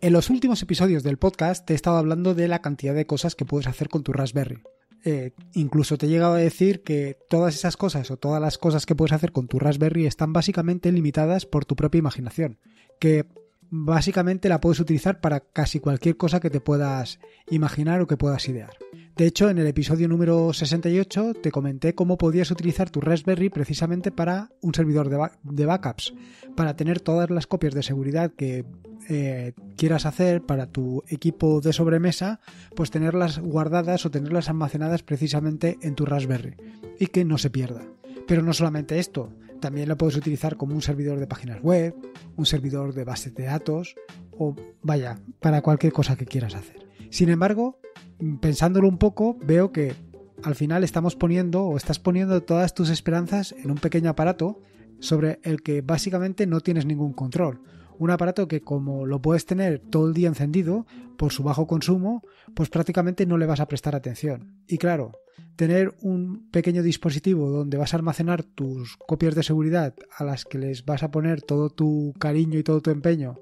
En los últimos episodios del podcast te he estado hablando de la cantidad de cosas que puedes hacer con tu Raspberry. Eh, incluso te he llegado a decir que todas esas cosas o todas las cosas que puedes hacer con tu Raspberry están básicamente limitadas por tu propia imaginación, que básicamente la puedes utilizar para casi cualquier cosa que te puedas imaginar o que puedas idear. De hecho, en el episodio número 68 te comenté cómo podías utilizar tu Raspberry precisamente para un servidor de, backups, para tener todas las copias de seguridad que eh, quieras hacer para tu equipo de sobremesa, pues tenerlas guardadas o tenerlas almacenadas precisamente en tu Raspberry y que no se pierda. Pero no solamente esto, también lo puedes utilizar como un servidor de páginas web, un servidor de bases de datos, o vaya, para cualquier cosa que quieras hacer. Sin embargo, mm, pensándolo un poco, veo que al final estamos poniendo o estás poniendo todas tus esperanzas en un pequeño aparato sobre el que básicamente no tienes ningún control. Un aparato que como lo puedes tener todo el día encendido, por su bajo consumo, pues prácticamente no le vas a prestar atención. Y claro, tener un pequeño dispositivo donde vas a almacenar tus copias de seguridad a las que les vas a poner todo tu cariño y todo tu empeño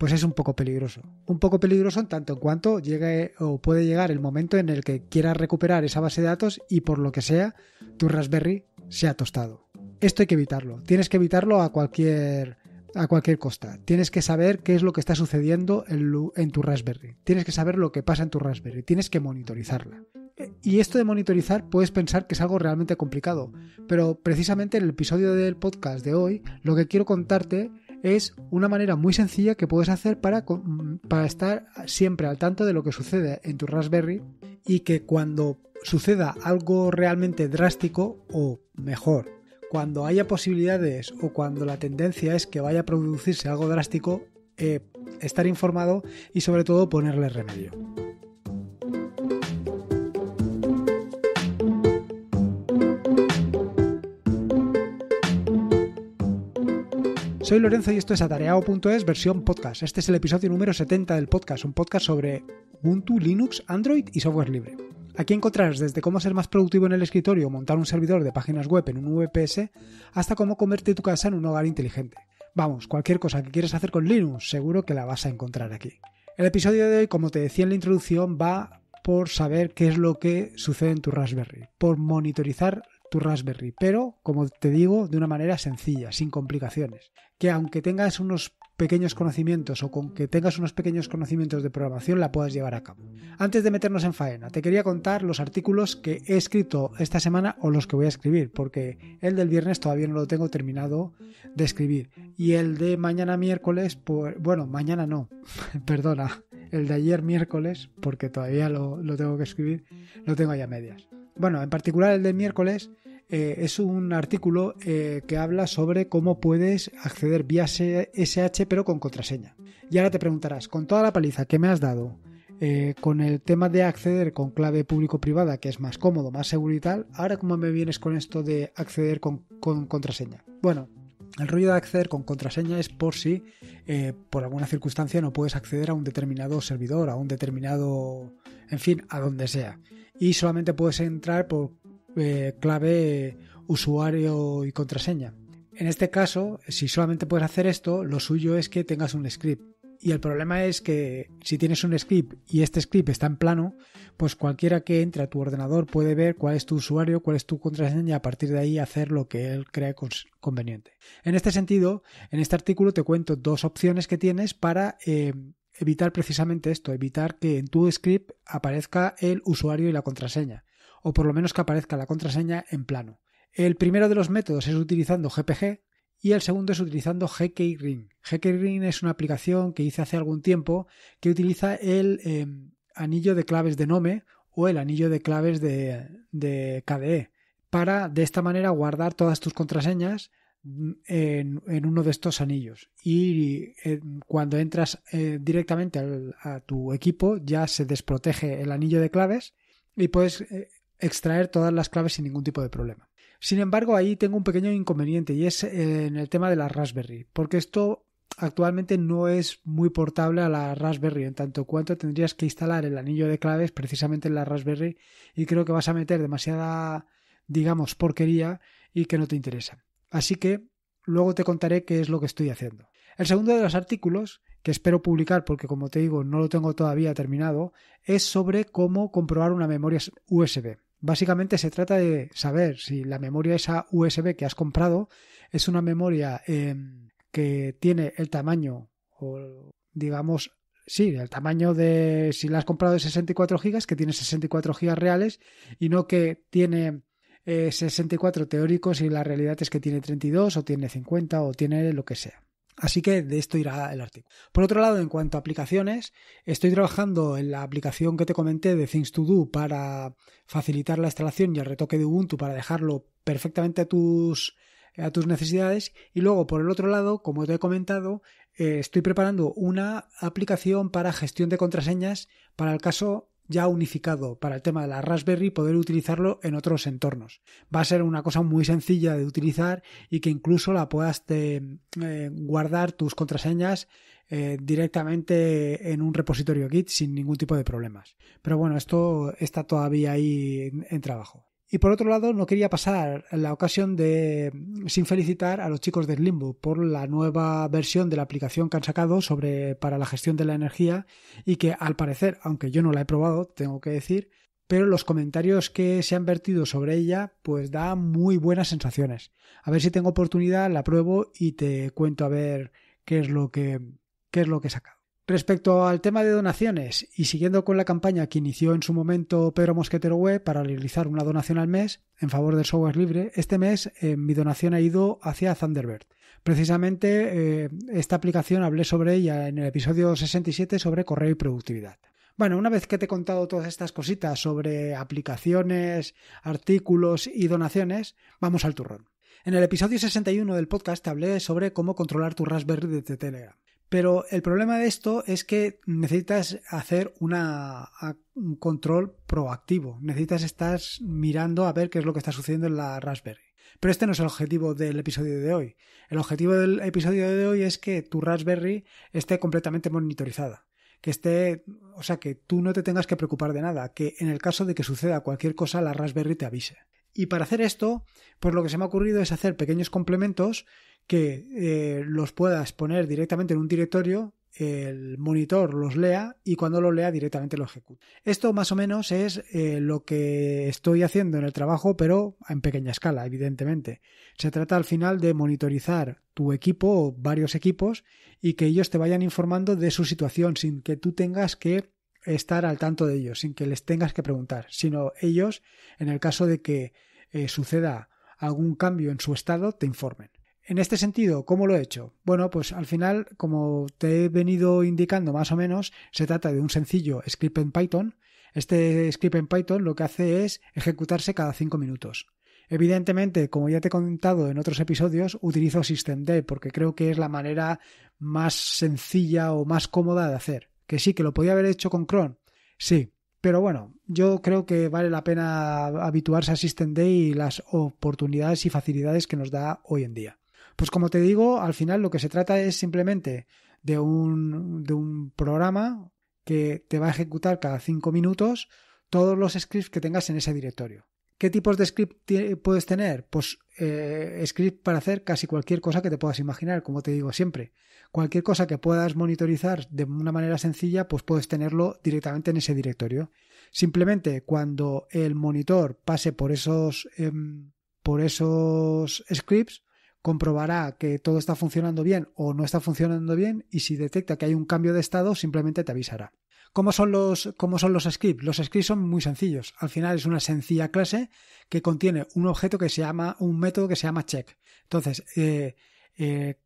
pues es un poco peligroso. Un poco peligroso en tanto en cuanto llegue o puede llegar el momento en el que quieras recuperar esa base de datos y por lo que sea, tu Raspberry se ha tostado. Esto hay que evitarlo. Tienes que evitarlo a cualquier a cualquier costa. Tienes que saber qué es lo que está sucediendo en, en tu Raspberry. Tienes que saber lo que pasa en tu Raspberry. Tienes que monitorizarla. Eh, y esto de monitorizar puedes pensar que es algo realmente complicado, pero precisamente en el episodio del podcast de hoy lo que quiero contarte es una manera muy sencilla que puedes hacer mm, para, estar siempre al tanto de lo que sucede en tu Raspberry y que cuando suceda algo realmente drástico o mejor, cuando haya posibilidades o cuando la tendencia es que vaya a producirse algo drástico, eh, estar informado y sobre todo ponerle remedio. Soy Lorenzo y esto es atareado.es versión podcast. Este es el episodio número 70 del podcast, un podcast sobre Ubuntu, Linux, Android y software libre. Aquí encontrarás desde cómo ser más productivo en el escritorio o montar un servidor de páginas web en un VPS hasta cómo convertir tu casa en un hogar inteligente. Vamos, cualquier cosa que quieras hacer con Linux, seguro que la vas a encontrar aquí. El episodio de hoy, como te decía en la introducción, va por saber qué es lo que sucede en tu Raspberry, por monitorizar tu Raspberry, pero, como te digo, de una manera sencilla, sin complicaciones que aunque tengas unos pequeños conocimientos o con que tengas unos pequeños conocimientos de programación la puedas llevar a cabo. Antes de meternos en faena, te quería contar los artículos que he escrito esta semana o los que voy a escribir, porque el del viernes todavía no lo tengo terminado de escribir. Y el de mañana miércoles, pues, bueno, mañana no, perdona, el de ayer miércoles, porque todavía lo, lo tengo que escribir, lo tengo ya a medias. Bueno, en particular el de miércoles eh, es un artículo eh, que habla sobre cómo puedes acceder vía SH pero con contraseña. Y ahora te preguntarás, con toda la paliza que me has dado, eh, con el tema de acceder con clave público-privada, que es más cómodo, más seguro y tal, ahora cómo me vienes con esto de acceder con, contraseña. Bueno, el rollo de acceder con contraseña es por si por alguna circunstancia no puedes acceder a un determinado servidor, a un determinado, en fin, a donde sea. Y solamente puedes entrar por eh, clave, usuario y contraseña. En este caso, si solamente puedes hacer esto, lo suyo es que tengas un script. Y el problema es que si tienes un script y este script está en plano, pues cualquiera que entre a tu ordenador puede ver cuál es tu usuario, cuál es tu contraseña y a partir de ahí hacer lo que él cree conveniente. En este sentido, en este artículo te cuento dos opciones que tienes para eh, evitar precisamente esto, evitar que en tu script aparezca el usuario y la contraseña o por lo menos que aparezca la contraseña en plano. El primero de los métodos es utilizando GPG y el segundo es utilizando GKRing. ring es una aplicación que hice hace algún tiempo que utiliza el em, anillo de claves de Nome o el anillo de claves de, KDE e para de esta manera guardar todas tus contraseñas en, uno de estos anillos y eh, cuando entras eh, directamente a tu equipo ya se desprotege el anillo de claves y puedes eh, extraer todas las claves sin ningún tipo de problema. Sin embargo, ahí tengo un pequeño inconveniente y es eh, en el tema de la Raspberry, porque esto actualmente no es muy portable a la Raspberry, en tanto cuanto tendrías que instalar el anillo de claves precisamente en la Raspberry y creo que vas a meter demasiada, digamos, porquería y que no te interesa. Así que luego te contaré qué es lo que estoy haciendo. El segundo de los artículos, que espero publicar porque como te digo no lo tengo todavía terminado, es sobre cómo comprobar una memoria USB. Básicamente se trata de saber si la memoria esa USB que has comprado es una memoria em, que tiene el tamaño o digamos sí, el tamaño de si la has comprado de 64 gigas que tiene 64 gigas reales y no que tiene eh, 64 teóricos y la realidad es que tiene 32 o tiene 50 o tiene lo que sea. Así que de esto irá el artículo. Por otro lado, en cuanto a aplicaciones, estoy trabajando en la aplicación que te comenté de Things to Do para facilitar la instalación y el retoque de Ubuntu para dejarlo perfectamente a tus, a tus necesidades. Y luego, por el otro lado, como te he comentado, eh, estoy preparando una aplicación para gestión de contraseñas para el caso ya unificado para el tema de la Raspberry poder utilizarlo en otros entornos. Va a ser una cosa muy sencilla de utilizar y que incluso la puedas eh, guardar tus contraseñas eh, directamente en un repositorio Git sin ningún tipo de problemas. Pero bueno, esto está todavía ahí en trabajo. Y por otro lado, no quería pasar la ocasión de sin felicitar a los chicos de Limbo por la nueva versión de la aplicación que han sacado sobre para la gestión de la energía y que al parecer, aunque yo no la he probado, tengo que decir, pero los comentarios que se han vertido sobre ella pues da muy buenas sensaciones. A ver si tengo oportunidad, la pruebo y te cuento a ver qué es lo que qué es lo que he sacado. Respecto al tema de donaciones, y siguiendo con la campaña que inició en su momento Pedro Mosquetero Web para realizar una donación al mes en favor del software libre, este mes eh, mi donación ha ido hacia Thunderbird. Precisamente eh, esta aplicación hablé sobre ella en el episodio 67 sobre correo y productividad. Bueno, una vez que te he contado todas estas cositas sobre aplicaciones, artículos y donaciones, vamos al turrón. En el episodio 61 del podcast te hablé sobre cómo controlar tu Raspberry de Telegram. Pero el problema de esto es que necesitas hacer un control proactivo. Necesitas estar mirando a ver qué es lo que está sucediendo en la Raspberry. Pero este no es el objetivo del episodio de hoy. El objetivo del episodio de hoy es que tu Raspberry esté completamente monitorizada. Que esté, o sea, que tú no te tengas que preocupar de nada. Que en el caso de que suceda cualquier cosa, la Raspberry te avise. Y para hacer esto, pues lo que se me ha ocurrido es hacer pequeños complementos que eh, los puedas poner directamente en un directorio el monitor los lea y cuando lo lea directamente lo ejecute. Esto más o menos es eh, lo que estoy haciendo en el trabajo, pero en pequeña escala, evidentemente. Se trata al final de monitorizar tu equipo o varios equipos y que ellos te vayan informando de su situación sin que tú tengas que estar al tanto de ellos, sin que les tengas que preguntar, sino ellos, en el caso de que eh, suceda algún cambio en su estado, te informen. En este sentido, ¿cómo lo he hecho? Bueno, pues al final, como te he venido indicando más o menos, se trata de un sencillo script en Python. Este script en Python lo que hace es ejecutarse cada 5 minutos. Evidentemente, como ya te he contado en otros episodios, utilizo systemd porque creo que es la manera más sencilla o más cómoda de hacer. Que sí, que lo podía haber hecho con cron, sí. Pero bueno, yo creo que vale la pena habituarse a systemd y las oportunidades y facilidades que nos da hoy en día. Pues como te digo, al final lo que se trata es simplemente de un, de un programa que te va a ejecutar cada cinco minutos todos los scripts que tengas en ese directorio. ¿Qué tipos de script puedes tener? Pues scripts eh, script para hacer casi cualquier cosa que te puedas imaginar, como te digo siempre. Cualquier cosa que puedas monitorizar de una manera sencilla, pues puedes tenerlo directamente en ese directorio. Simplemente cuando el monitor pase por esos, em, por esos scripts, comprobará que todo está funcionando bien o no está funcionando bien y si detecta que hay un cambio de estado simplemente te avisará. ¿Cómo son los, cómo son los scripts? Los scripts son muy sencillos. Al final es una sencilla clase que contiene un objeto que se llama, un método que se llama check. Entonces, eh, eh,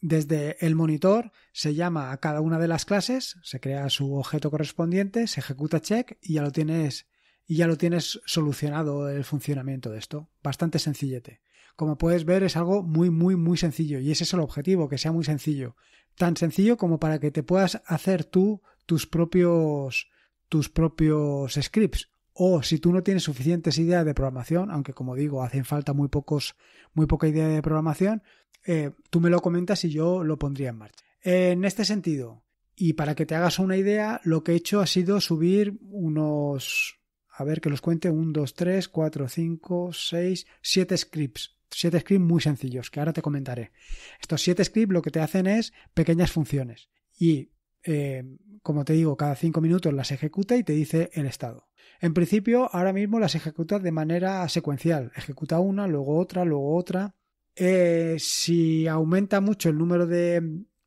desde el monitor se llama a cada una de las clases, se crea su objeto correspondiente, se ejecuta check y ya lo tienes y ya lo tienes solucionado el funcionamiento de esto. Bastante sencillete. Como puedes ver, es algo muy, muy, muy sencillo y ese es el objetivo, que sea muy sencillo. Tan sencillo como para que te puedas hacer tú tus propios, tus propios scripts. O si tú no tienes suficientes ideas de programación, aunque como digo, hacen falta muy pocos, muy poca idea de programación, eh, tú me lo comentas y yo lo pondría en marcha. En este sentido, y para que te hagas una idea, lo que he hecho ha sido subir unos, a ver que los cuente, 1, 2, 3, 4, 5, 6, 7 scripts siete scripts muy sencillos, que ahora te comentaré. Estos siete scripts lo que te hacen es pequeñas funciones y, eh, como te digo, cada cinco minutos las ejecuta y te dice el estado. En principio, ahora mismo las ejecuta de manera secuencial. Ejecuta una, luego otra, luego otra. Eh, si aumenta mucho el número de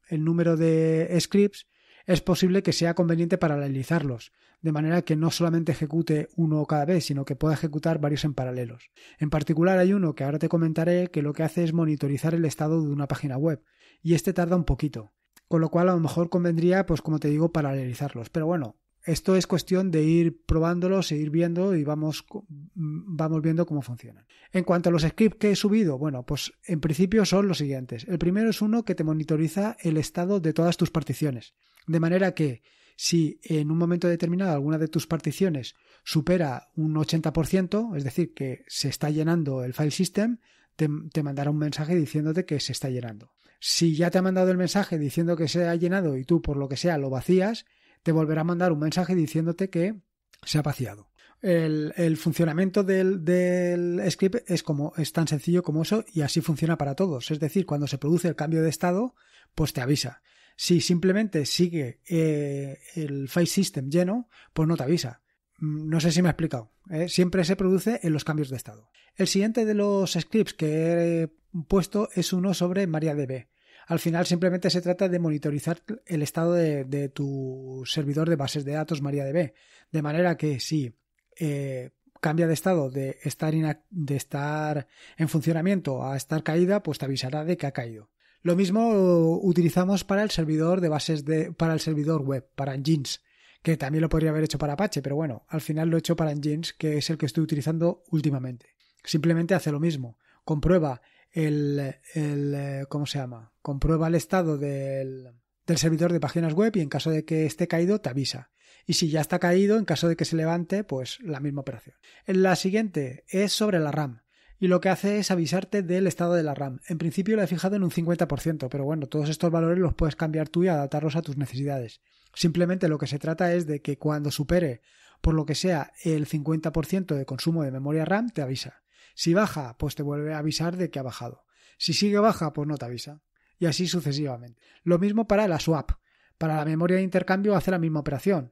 el número de scripts, es posible que sea conveniente paralelizarlos, de manera que no solamente ejecute uno cada vez, sino que pueda ejecutar varios en paralelos. En particular hay uno que ahora te comentaré que lo que hace es monitorizar el estado de una página web, y este tarda un poquito, con lo cual a lo mejor convendría, pues como te digo, paralelizarlos. Pero bueno, esto es cuestión de ir probándolos e ir viendo y vamos, mm, vamos viendo cómo funcionan. En cuanto a los scripts que he subido, bueno, pues en principio son los siguientes. El primero es uno que te monitoriza el estado de todas tus particiones. De manera que si en un momento determinado alguna de tus particiones supera un 80%, es decir, que se está llenando el file system, te, te, mandará un mensaje diciéndote que se está llenando. Si ya te ha mandado el mensaje diciendo que se ha llenado y tú por lo que sea lo vacías, te volverá a mandar un mensaje diciéndote que se ha vaciado. El, funcionamiento del, del, script es como es tan sencillo como eso y así funciona para todos. Es decir, cuando se produce el cambio de estado, pues te avisa. Si simplemente sigue eh, el file system lleno, pues no te avisa. Mm, no sé si me he explicado. ¿eh? Siempre se produce en los cambios de estado. El siguiente de los scripts que he puesto es uno sobre MariaDB. Al final simplemente se trata de monitorizar el estado de, tu servidor de bases de datos MariaDB. De manera que si eh, cambia de estado de estar, de estar en funcionamiento a estar caída, pues te avisará de que ha caído. Lo mismo utilizamos para el servidor de bases de, para el servidor web, para Engines, que también lo podría haber hecho para Apache, pero bueno, al final lo he hecho para Engines, que es el que estoy utilizando últimamente. Simplemente hace lo mismo, comprueba el, eh, ¿cómo se llama? Comprueba el estado del, del servidor de páginas web y en caso de que esté caído te avisa. Y si ya está caído, en caso de que se levante, pues la misma operación. La siguiente es sobre la RAM y lo que hace es avisarte del estado de la RAM. En principio la he fijado en un 50%, pero bueno, todos estos valores los puedes cambiar tú y adaptarlos a tus necesidades. Simplemente lo que se trata es de que cuando supere, por lo que sea, el 50% de consumo de memoria RAM, te avisa. Si baja, pues te vuelve a avisar de que ha bajado. Si sigue baja, pues no te avisa. Y así sucesivamente. Lo mismo para la swap. Para la memoria de intercambio hace la misma operación.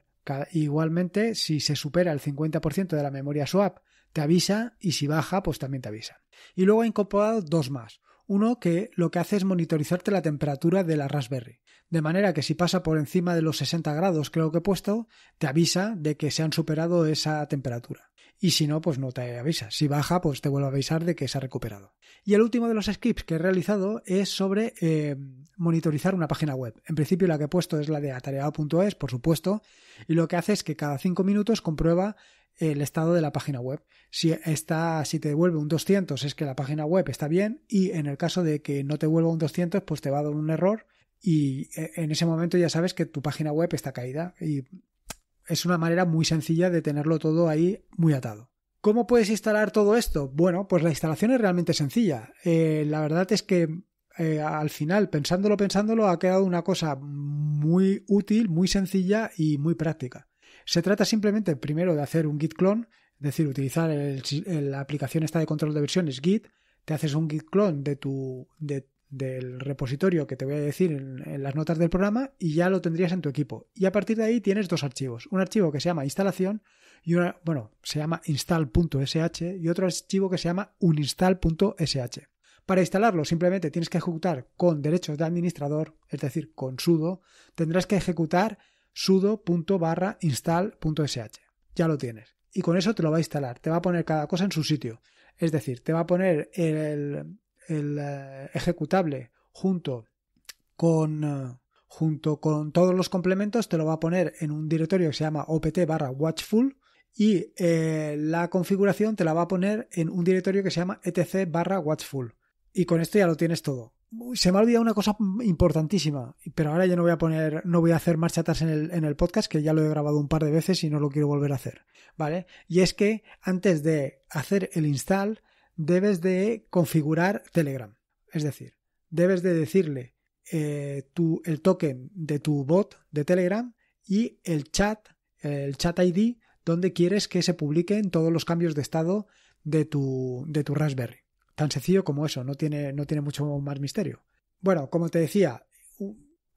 Igualmente, si se supera el 50% de la memoria swap te avisa y si baja, pues también te avisa. Y luego he incorporado dos más. Uno que lo que hace es monitorizarte la temperatura de la Raspberry. De manera que si pasa por encima de los 60 grados, creo que he puesto, te avisa de que se han superado esa temperatura. Y si no, pues no te avisa. Si baja, pues te vuelve a avisar de que se ha recuperado. Y el último de los scripts que he realizado es sobre eh, monitorizar una página web. En principio la que he puesto es la de atareado.es, por supuesto, y lo que hace es que cada 5 minutos comprueba el estado de la página web. Si, está, si te devuelve un 200 es que la página web está bien y en el caso de que no te vuelva un 200 pues te va a dar un error y e, en ese momento ya sabes que tu página web está caída y es una manera muy sencilla de tenerlo todo ahí muy atado. ¿Cómo puedes instalar todo esto? Bueno, pues la instalación es realmente sencilla. Eh, la verdad es que eh, al final, pensándolo, pensándolo, ha quedado una cosa muy útil, muy sencilla y muy práctica. Se trata simplemente primero de hacer un git clone, es decir, utilizar la aplicación esta de control de versiones git, te haces un git clone de tu, del repositorio que te voy a decir en, las notas del programa y ya lo tendrías en tu equipo. Y a partir de ahí tienes dos archivos, un archivo que se llama instalación y bueno, se llama install.sh y otro archivo que se llama uninstall.sh. Para instalarlo simplemente tienes que ejecutar con derechos de administrador, es decir, con sudo, tendrás que ejecutar install.sh Ya lo tienes. Y con eso te lo va a instalar. Te va a poner cada cosa en su sitio. Es decir, te va a poner el, eh, ejecutable junto con, eh, junto con todos los complementos, te lo va a poner en un directorio que se llama opt barra watchful y eh, la configuración te la va a poner en un directorio que se llama etc barra watchful. Y con esto ya lo tienes todo se me ha olvidado una cosa importantísima, pero ahora ya no voy a poner, no voy a hacer más chatas en el, en el, podcast, que ya lo he grabado un par de veces y no lo quiero volver a hacer, ¿vale? Y es que antes de hacer el install, debes de configurar Telegram. Es decir, debes de decirle eh, tu, el token de tu bot de Telegram y el chat, el chat ID, donde quieres que se publiquen todos los cambios de estado de tu, de tu Raspberry. Tan sencillo como eso, no tiene, no tiene mucho más misterio. Bueno, como te decía,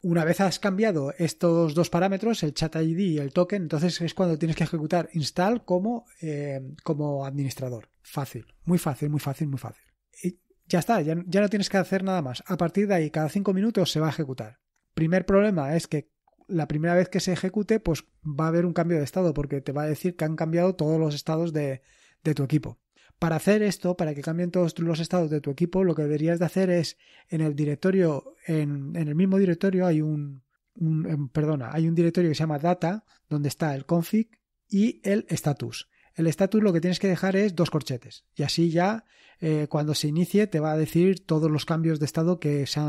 una vez has cambiado estos dos parámetros, el chat ID y el token, entonces es cuando tienes que ejecutar install como, eh, como administrador. Fácil, muy fácil, muy fácil, muy fácil. Y ya está, ya, ya, no tienes que hacer nada más. A partir de ahí, cada cinco minutos se va a ejecutar. Primer problema es que la primera vez que se ejecute, pues va a haber un cambio de estado, porque te va a decir que han cambiado todos los estados de, de tu equipo. Para hacer esto, para que cambien todos los estados de tu equipo, lo que deberías de hacer es en el directorio, en, el mismo directorio hay un, em, perdona, hay un directorio que se llama data, donde está el config y el status. El status lo que tienes que dejar es dos corchetes y así ya eh, cuando se inicie te va a decir todos los cambios de estado que se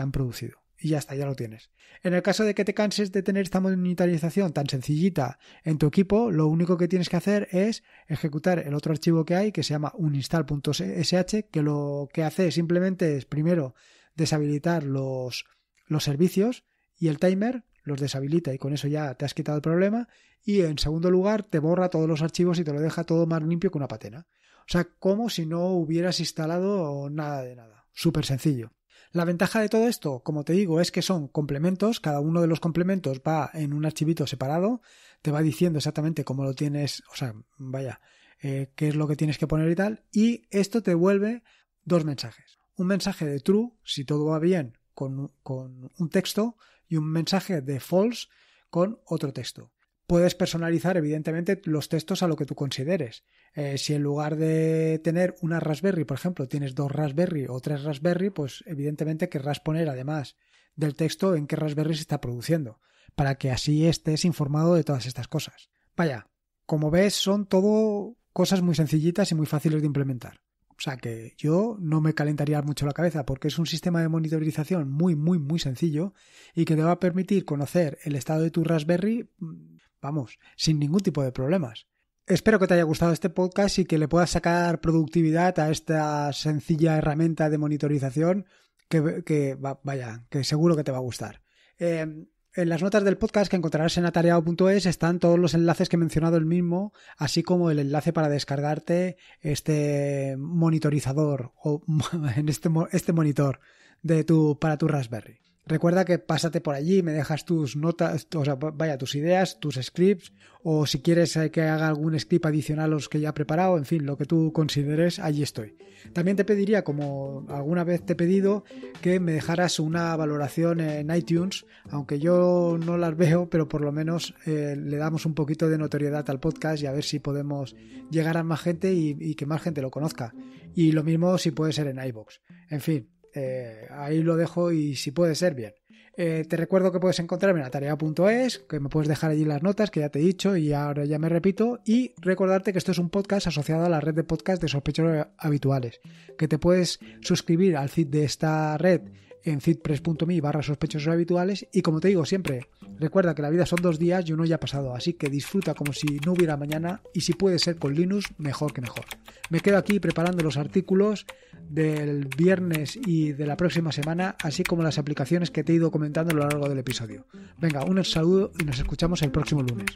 han producido y ya está, ya lo tienes. En el caso de que te canses de tener esta monitorización tan sencillita en tu equipo, lo único que tienes que hacer es ejecutar el otro archivo que hay que se llama uninstall.sh, que lo que hace simplemente es primero deshabilitar los, los servicios y el timer, los deshabilita y con eso ya te has quitado el problema. Y en segundo lugar, te borra todos los archivos y te lo deja todo más limpio que una patena. O sea, como si no hubieras instalado nada de nada. Súper sencillo. La ventaja de todo esto, como te digo, es que son complementos, cada uno de los complementos va en un archivito separado, te va diciendo exactamente cómo lo tienes, o sea, vaya, eh, qué es lo que tienes que poner y tal, y esto te vuelve dos mensajes. Un mensaje de true, si todo va bien, con un texto, y un mensaje de false, con otro texto. Puedes personalizar, evidentemente, los textos a lo que tú consideres. Eh, si en lugar de tener una Raspberry, por ejemplo, tienes dos Raspberry o tres Raspberry, pues evidentemente querrás poner además del texto en qué Raspberry se está produciendo, para que así estés informado de todas estas cosas. Vaya, como ves, son todo cosas muy sencillitas y muy fáciles de implementar. O sea que yo no me calentaría mucho la cabeza porque es un sistema de monitorización muy, muy, muy sencillo y que te va a permitir conocer el estado de tu Raspberry vamos, sin ningún tipo de problemas. Espero que te haya gustado este podcast y que le puedas sacar productividad a esta sencilla herramienta de monitorización que, vaya, que seguro que te va a gustar. Eh, en las notas del podcast que encontrarás en atareado.es están todos los enlaces que he mencionado el mismo, así como el enlace para descargarte este monitorizador o en este, este monitor de para tu Raspberry. Recuerda que pásate por allí, me dejas tus notas, o sea, vaya, tus ideas, tus scripts, o si quieres eh, que haga algún script adicional a los que ya he preparado, en fin, lo que tú consideres, allí estoy. También te pediría, como alguna vez te he pedido, que me dejaras una valoración en iTunes, aunque yo no las veo, pero por lo menos eh, le damos un poquito de notoriedad al podcast y a ver si podemos llegar a más gente y, que más gente lo conozca. Y lo mismo si puede ser en iBox. En fin eh, ahí lo dejo y si puede ser bien. Eh, te recuerdo que puedes encontrarme en atarea.es, que me puedes dejar allí las notas que ya te he dicho y ahora ya me repito. Y recordarte que esto es un podcast asociado a la red de podcast de sospechosos habituales, que te puedes suscribir al feed de esta red en fitpress.me barra sospechosos habituales y como te digo siempre, recuerda que la vida son dos días y uno ya ha pasado, así que disfruta como si no hubiera mañana y si puede ser con Linux, mejor que mejor. Me quedo aquí preparando los artículos del viernes y de la próxima semana, así como las aplicaciones que te he ido comentando a lo largo del episodio. Venga, un saludo y nos escuchamos el próximo lunes.